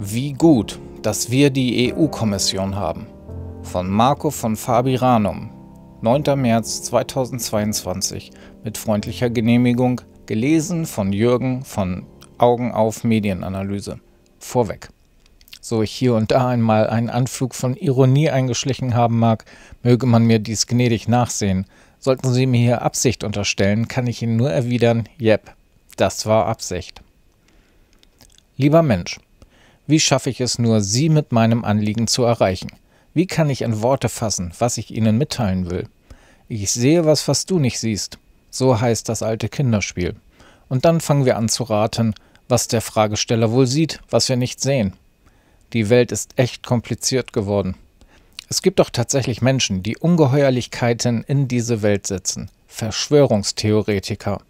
Wie gut, dass wir die EU-Kommission haben. Von Marco von Fabiranum, 9. März 2022, mit freundlicher Genehmigung, gelesen von Jürgen von Augen auf Medienanalyse. Vorweg. So ich hier und da einmal einen Anflug von Ironie eingeschlichen haben mag, möge man mir dies gnädig nachsehen. Sollten Sie mir hier Absicht unterstellen, kann ich Ihnen nur erwidern, jep, das war Absicht. Lieber Mensch, wie schaffe ich es nur, Sie mit meinem Anliegen zu erreichen? Wie kann ich in Worte fassen, was ich Ihnen mitteilen will? Ich sehe was, was du nicht siehst. So heißt das alte Kinderspiel. Und dann fangen wir an zu raten, was der Fragesteller wohl sieht, was wir nicht sehen. Die Welt ist echt kompliziert geworden. Es gibt doch tatsächlich Menschen, die Ungeheuerlichkeiten in diese Welt setzen. Verschwörungstheoretiker.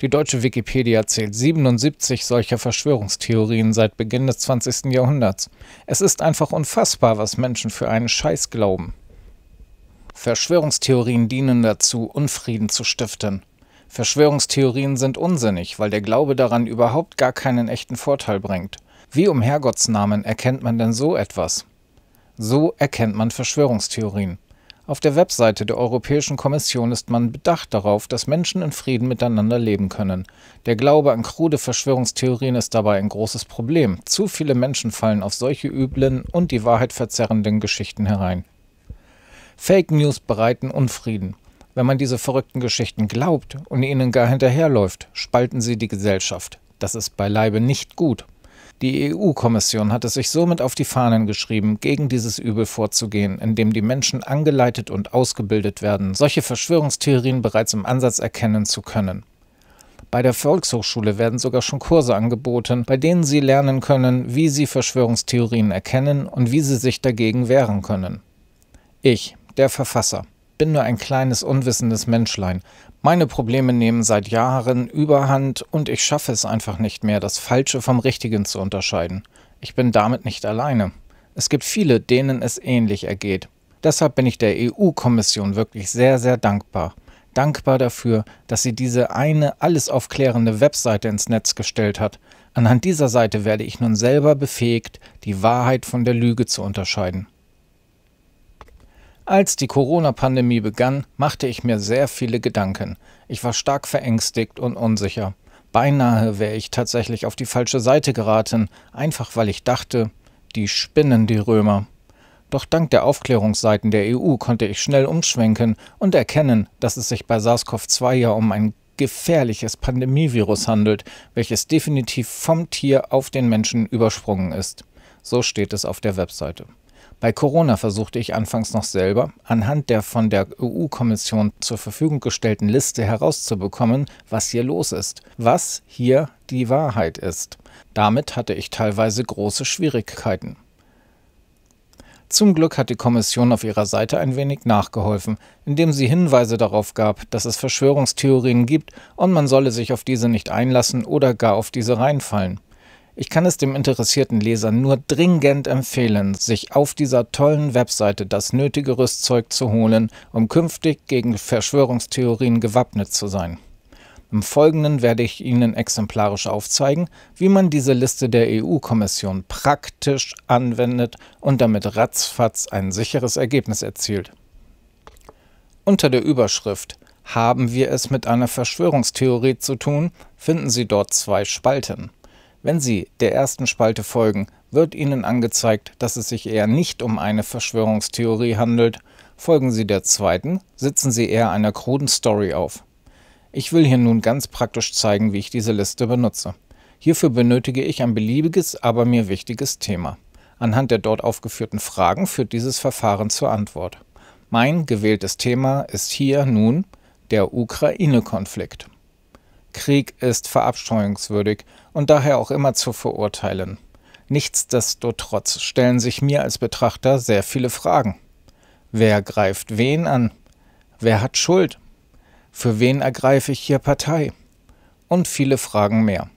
Die deutsche Wikipedia zählt 77 solcher Verschwörungstheorien seit Beginn des 20. Jahrhunderts. Es ist einfach unfassbar, was Menschen für einen Scheiß glauben. Verschwörungstheorien dienen dazu, Unfrieden zu stiften. Verschwörungstheorien sind unsinnig, weil der Glaube daran überhaupt gar keinen echten Vorteil bringt. Wie um Herrgottsnamen erkennt man denn so etwas? So erkennt man Verschwörungstheorien. Auf der Webseite der Europäischen Kommission ist man bedacht darauf, dass Menschen in Frieden miteinander leben können. Der Glaube an krude Verschwörungstheorien ist dabei ein großes Problem. Zu viele Menschen fallen auf solche üblen und die Wahrheit verzerrenden Geschichten herein. Fake News bereiten Unfrieden. Wenn man diese verrückten Geschichten glaubt und ihnen gar hinterherläuft, spalten sie die Gesellschaft. Das ist beileibe nicht gut. Die EU-Kommission hat es sich somit auf die Fahnen geschrieben, gegen dieses Übel vorzugehen, indem die Menschen angeleitet und ausgebildet werden, solche Verschwörungstheorien bereits im Ansatz erkennen zu können. Bei der Volkshochschule werden sogar schon Kurse angeboten, bei denen Sie lernen können, wie Sie Verschwörungstheorien erkennen und wie Sie sich dagegen wehren können. Ich, der Verfasser bin nur ein kleines unwissendes Menschlein. Meine Probleme nehmen seit Jahren überhand und ich schaffe es einfach nicht mehr, das Falsche vom Richtigen zu unterscheiden. Ich bin damit nicht alleine. Es gibt viele, denen es ähnlich ergeht. Deshalb bin ich der EU-Kommission wirklich sehr, sehr dankbar. Dankbar dafür, dass sie diese eine alles aufklärende Webseite ins Netz gestellt hat. Anhand dieser Seite werde ich nun selber befähigt, die Wahrheit von der Lüge zu unterscheiden. Als die Corona-Pandemie begann, machte ich mir sehr viele Gedanken. Ich war stark verängstigt und unsicher. Beinahe wäre ich tatsächlich auf die falsche Seite geraten, einfach weil ich dachte, die spinnen die Römer. Doch dank der Aufklärungsseiten der EU konnte ich schnell umschwenken und erkennen, dass es sich bei SARS-CoV-2 ja um ein gefährliches Pandemievirus handelt, welches definitiv vom Tier auf den Menschen übersprungen ist. So steht es auf der Webseite. Bei Corona versuchte ich anfangs noch selber, anhand der von der EU-Kommission zur Verfügung gestellten Liste herauszubekommen, was hier los ist, was hier die Wahrheit ist. Damit hatte ich teilweise große Schwierigkeiten. Zum Glück hat die Kommission auf ihrer Seite ein wenig nachgeholfen, indem sie Hinweise darauf gab, dass es Verschwörungstheorien gibt und man solle sich auf diese nicht einlassen oder gar auf diese reinfallen. Ich kann es dem interessierten Leser nur dringend empfehlen, sich auf dieser tollen Webseite das nötige Rüstzeug zu holen, um künftig gegen Verschwörungstheorien gewappnet zu sein. Im Folgenden werde ich Ihnen exemplarisch aufzeigen, wie man diese Liste der EU-Kommission praktisch anwendet und damit ratzfatz ein sicheres Ergebnis erzielt. Unter der Überschrift Haben wir es mit einer Verschwörungstheorie zu tun? finden Sie dort zwei Spalten. Wenn Sie der ersten Spalte folgen, wird Ihnen angezeigt, dass es sich eher nicht um eine Verschwörungstheorie handelt. Folgen Sie der zweiten, sitzen Sie eher einer kruden Story auf. Ich will hier nun ganz praktisch zeigen, wie ich diese Liste benutze. Hierfür benötige ich ein beliebiges, aber mir wichtiges Thema. Anhand der dort aufgeführten Fragen führt dieses Verfahren zur Antwort. Mein gewähltes Thema ist hier nun der Ukraine-Konflikt. Krieg ist verabscheuungswürdig und daher auch immer zu verurteilen. Nichtsdestotrotz stellen sich mir als Betrachter sehr viele Fragen. Wer greift wen an? Wer hat Schuld? Für wen ergreife ich hier Partei? Und viele Fragen mehr.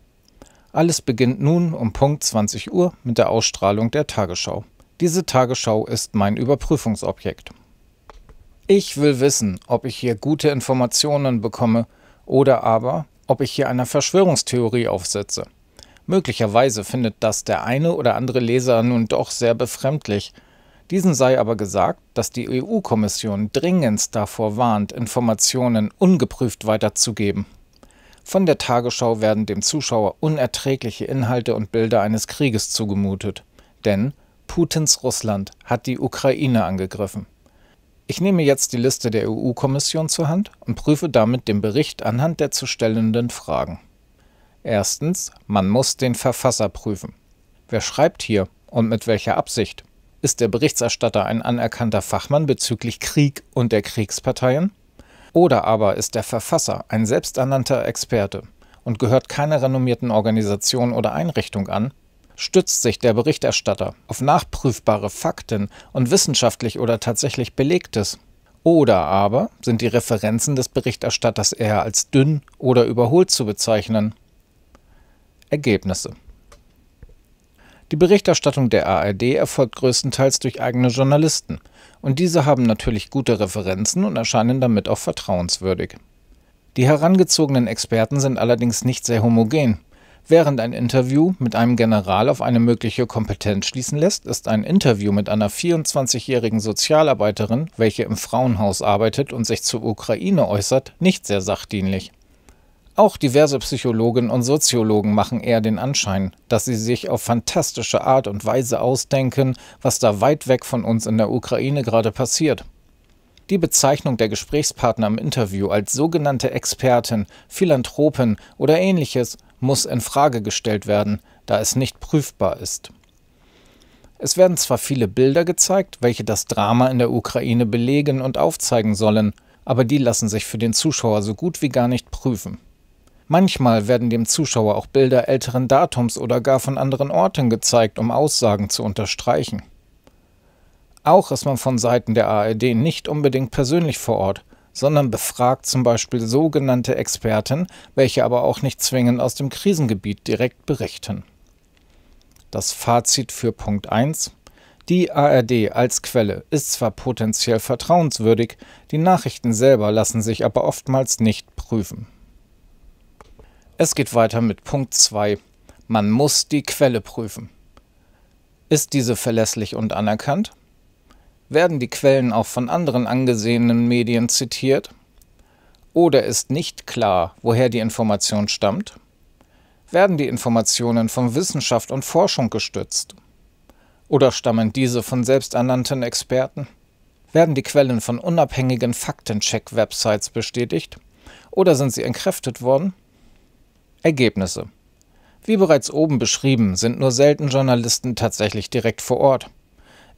Alles beginnt nun um Punkt 20 Uhr mit der Ausstrahlung der Tagesschau. Diese Tagesschau ist mein Überprüfungsobjekt. Ich will wissen, ob ich hier gute Informationen bekomme oder aber ob ich hier einer Verschwörungstheorie aufsetze. Möglicherweise findet das der eine oder andere Leser nun doch sehr befremdlich. Diesen sei aber gesagt, dass die EU-Kommission dringendst davor warnt, Informationen ungeprüft weiterzugeben. Von der Tagesschau werden dem Zuschauer unerträgliche Inhalte und Bilder eines Krieges zugemutet. Denn Putins Russland hat die Ukraine angegriffen. Ich nehme jetzt die Liste der EU-Kommission zur Hand und prüfe damit den Bericht anhand der zu stellenden Fragen. Erstens, man muss den Verfasser prüfen. Wer schreibt hier und mit welcher Absicht? Ist der Berichterstatter ein anerkannter Fachmann bezüglich Krieg und der Kriegsparteien? Oder aber ist der Verfasser ein selbsternannter Experte und gehört keiner renommierten Organisation oder Einrichtung an, stützt sich der Berichterstatter auf nachprüfbare Fakten und wissenschaftlich oder tatsächlich Belegtes. Oder aber sind die Referenzen des Berichterstatters eher als dünn oder überholt zu bezeichnen. Ergebnisse Die Berichterstattung der ARD erfolgt größtenteils durch eigene Journalisten, und diese haben natürlich gute Referenzen und erscheinen damit auch vertrauenswürdig. Die herangezogenen Experten sind allerdings nicht sehr homogen Während ein Interview mit einem General auf eine mögliche Kompetenz schließen lässt, ist ein Interview mit einer 24-jährigen Sozialarbeiterin, welche im Frauenhaus arbeitet und sich zur Ukraine äußert, nicht sehr sachdienlich. Auch diverse Psychologen und Soziologen machen eher den Anschein, dass sie sich auf fantastische Art und Weise ausdenken, was da weit weg von uns in der Ukraine gerade passiert. Die Bezeichnung der Gesprächspartner im Interview als sogenannte Expertin, Philanthropin oder ähnliches muss in Frage gestellt werden, da es nicht prüfbar ist. Es werden zwar viele Bilder gezeigt, welche das Drama in der Ukraine belegen und aufzeigen sollen, aber die lassen sich für den Zuschauer so gut wie gar nicht prüfen. Manchmal werden dem Zuschauer auch Bilder älteren Datums oder gar von anderen Orten gezeigt, um Aussagen zu unterstreichen. Auch ist man von Seiten der ARD nicht unbedingt persönlich vor Ort, sondern befragt zum Beispiel sogenannte Experten, welche aber auch nicht zwingend aus dem Krisengebiet direkt berichten. Das Fazit für Punkt 1 die ARD als Quelle ist zwar potenziell vertrauenswürdig, die Nachrichten selber lassen sich aber oftmals nicht prüfen. Es geht weiter mit Punkt 2. Man muss die Quelle prüfen. Ist diese verlässlich und anerkannt? Werden die Quellen auch von anderen angesehenen Medien zitiert? Oder ist nicht klar, woher die Information stammt? Werden die Informationen von Wissenschaft und Forschung gestützt? Oder stammen diese von selbsternannten Experten? Werden die Quellen von unabhängigen Faktencheck-Websites bestätigt? Oder sind sie entkräftet worden? Ergebnisse. Wie bereits oben beschrieben, sind nur selten Journalisten tatsächlich direkt vor Ort.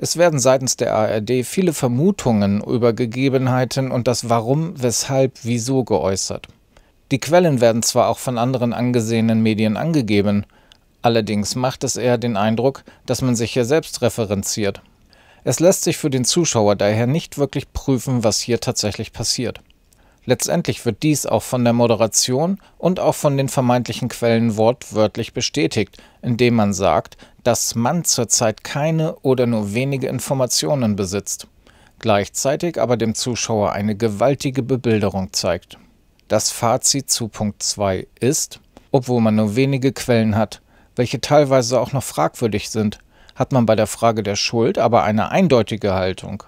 Es werden seitens der ARD viele Vermutungen über Gegebenheiten und das Warum, Weshalb, Wieso geäußert. Die Quellen werden zwar auch von anderen angesehenen Medien angegeben, allerdings macht es eher den Eindruck, dass man sich hier selbst referenziert. Es lässt sich für den Zuschauer daher nicht wirklich prüfen, was hier tatsächlich passiert. Letztendlich wird dies auch von der Moderation und auch von den vermeintlichen Quellen wortwörtlich bestätigt, indem man sagt, dass man zurzeit keine oder nur wenige Informationen besitzt, gleichzeitig aber dem Zuschauer eine gewaltige Bebilderung zeigt. Das Fazit zu Punkt 2 ist, obwohl man nur wenige Quellen hat, welche teilweise auch noch fragwürdig sind, hat man bei der Frage der Schuld aber eine eindeutige Haltung.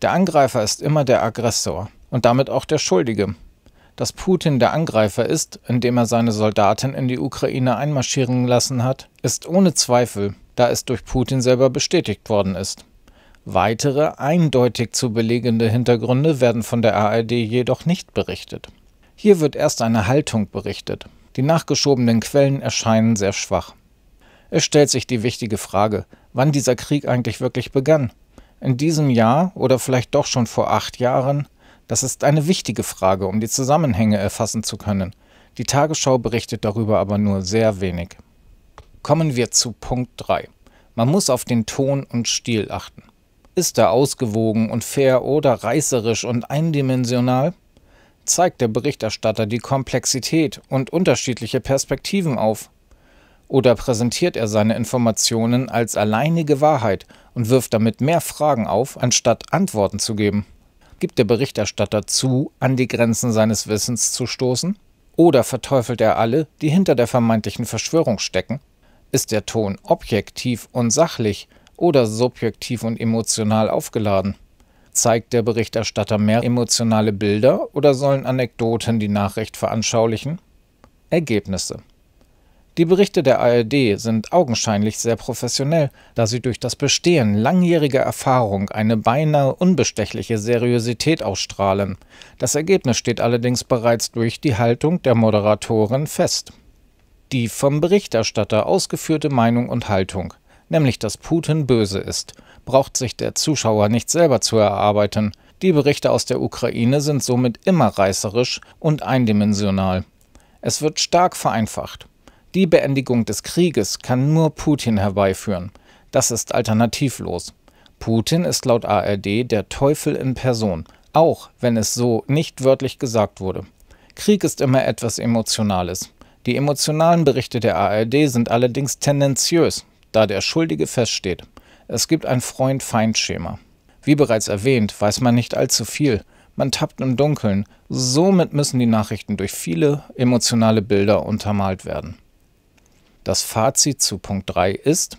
Der Angreifer ist immer der Aggressor und damit auch der Schuldige dass Putin der Angreifer ist, indem er seine Soldaten in die Ukraine einmarschieren lassen hat, ist ohne Zweifel, da es durch Putin selber bestätigt worden ist. Weitere eindeutig zu belegende Hintergründe werden von der ARD jedoch nicht berichtet. Hier wird erst eine Haltung berichtet. Die nachgeschobenen Quellen erscheinen sehr schwach. Es stellt sich die wichtige Frage, wann dieser Krieg eigentlich wirklich begann. In diesem Jahr oder vielleicht doch schon vor acht Jahren das ist eine wichtige Frage, um die Zusammenhänge erfassen zu können. Die Tagesschau berichtet darüber aber nur sehr wenig. Kommen wir zu Punkt 3. Man muss auf den Ton und Stil achten. Ist er ausgewogen und fair oder reißerisch und eindimensional? Zeigt der Berichterstatter die Komplexität und unterschiedliche Perspektiven auf? Oder präsentiert er seine Informationen als alleinige Wahrheit und wirft damit mehr Fragen auf, anstatt Antworten zu geben? Gibt der Berichterstatter zu, an die Grenzen seines Wissens zu stoßen? Oder verteufelt er alle, die hinter der vermeintlichen Verschwörung stecken? Ist der Ton objektiv und sachlich oder subjektiv und emotional aufgeladen? Zeigt der Berichterstatter mehr emotionale Bilder oder sollen Anekdoten die Nachricht veranschaulichen? Ergebnisse die Berichte der ARD sind augenscheinlich sehr professionell, da sie durch das Bestehen langjähriger Erfahrung eine beinahe unbestechliche Seriosität ausstrahlen. Das Ergebnis steht allerdings bereits durch die Haltung der Moderatorin fest. Die vom Berichterstatter ausgeführte Meinung und Haltung, nämlich dass Putin böse ist, braucht sich der Zuschauer nicht selber zu erarbeiten. Die Berichte aus der Ukraine sind somit immer reißerisch und eindimensional. Es wird stark vereinfacht. Die Beendigung des Krieges kann nur Putin herbeiführen. Das ist alternativlos. Putin ist laut ARD der Teufel in Person, auch wenn es so nicht wörtlich gesagt wurde. Krieg ist immer etwas Emotionales. Die emotionalen Berichte der ARD sind allerdings tendenziös, da der Schuldige feststeht. Es gibt ein Freund-Feind-Schema. Wie bereits erwähnt, weiß man nicht allzu viel. Man tappt im Dunkeln. Somit müssen die Nachrichten durch viele emotionale Bilder untermalt werden. Das Fazit zu Punkt 3 ist,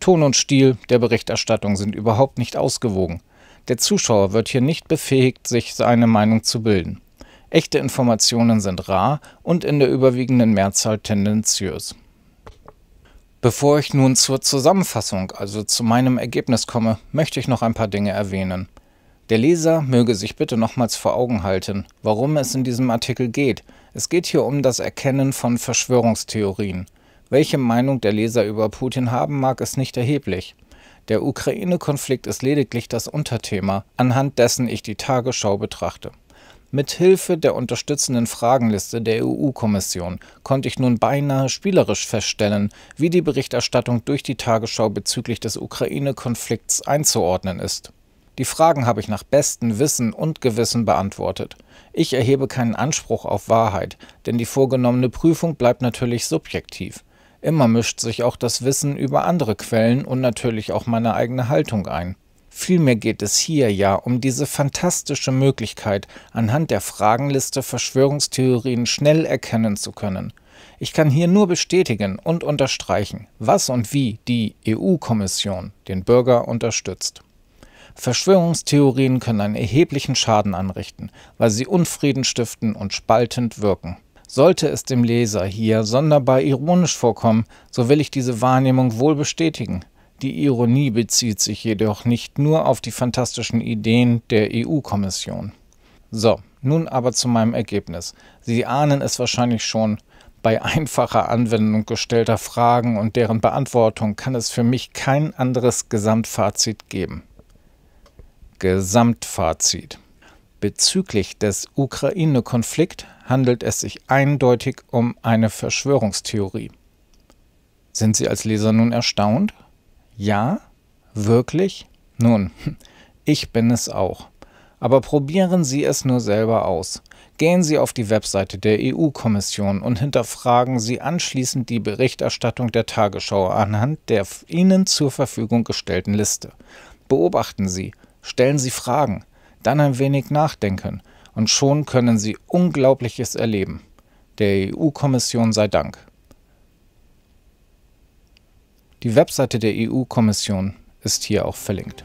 Ton und Stil der Berichterstattung sind überhaupt nicht ausgewogen. Der Zuschauer wird hier nicht befähigt, sich seine Meinung zu bilden. Echte Informationen sind rar und in der überwiegenden Mehrzahl tendenziös. Bevor ich nun zur Zusammenfassung, also zu meinem Ergebnis komme, möchte ich noch ein paar Dinge erwähnen. Der Leser möge sich bitte nochmals vor Augen halten, warum es in diesem Artikel geht. Es geht hier um das Erkennen von Verschwörungstheorien. Welche Meinung der Leser über Putin haben mag, ist nicht erheblich. Der Ukraine-Konflikt ist lediglich das Unterthema, anhand dessen ich die Tagesschau betrachte. Mithilfe der unterstützenden Fragenliste der EU-Kommission konnte ich nun beinahe spielerisch feststellen, wie die Berichterstattung durch die Tagesschau bezüglich des Ukraine-Konflikts einzuordnen ist. Die Fragen habe ich nach bestem Wissen und Gewissen beantwortet. Ich erhebe keinen Anspruch auf Wahrheit, denn die vorgenommene Prüfung bleibt natürlich subjektiv. Immer mischt sich auch das Wissen über andere Quellen und natürlich auch meine eigene Haltung ein. Vielmehr geht es hier ja um diese fantastische Möglichkeit, anhand der Fragenliste Verschwörungstheorien schnell erkennen zu können. Ich kann hier nur bestätigen und unterstreichen, was und wie die EU-Kommission den Bürger unterstützt. Verschwörungstheorien können einen erheblichen Schaden anrichten, weil sie Unfrieden stiften und spaltend wirken. Sollte es dem Leser hier sonderbar ironisch vorkommen, so will ich diese Wahrnehmung wohl bestätigen. Die Ironie bezieht sich jedoch nicht nur auf die fantastischen Ideen der EU-Kommission. So, nun aber zu meinem Ergebnis. Sie ahnen es wahrscheinlich schon, bei einfacher Anwendung gestellter Fragen und deren Beantwortung kann es für mich kein anderes Gesamtfazit geben. Gesamtfazit. Bezüglich des Ukraine-Konflikt handelt es sich eindeutig um eine Verschwörungstheorie. Sind Sie als Leser nun erstaunt? Ja? Wirklich? Nun, ich bin es auch. Aber probieren Sie es nur selber aus. Gehen Sie auf die Webseite der EU-Kommission und hinterfragen Sie anschließend die Berichterstattung der Tagesschau anhand der Ihnen zur Verfügung gestellten Liste. Beobachten Sie, stellen Sie Fragen, dann ein wenig nachdenken und schon können sie Unglaubliches erleben. Der EU-Kommission sei Dank. Die Webseite der EU-Kommission ist hier auch verlinkt.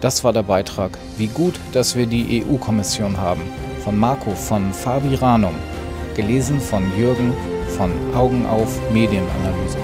Das war der Beitrag Wie gut, dass wir die EU-Kommission haben von Marco von Fabi Ranum, gelesen von Jürgen von Augen auf Medienanalyse.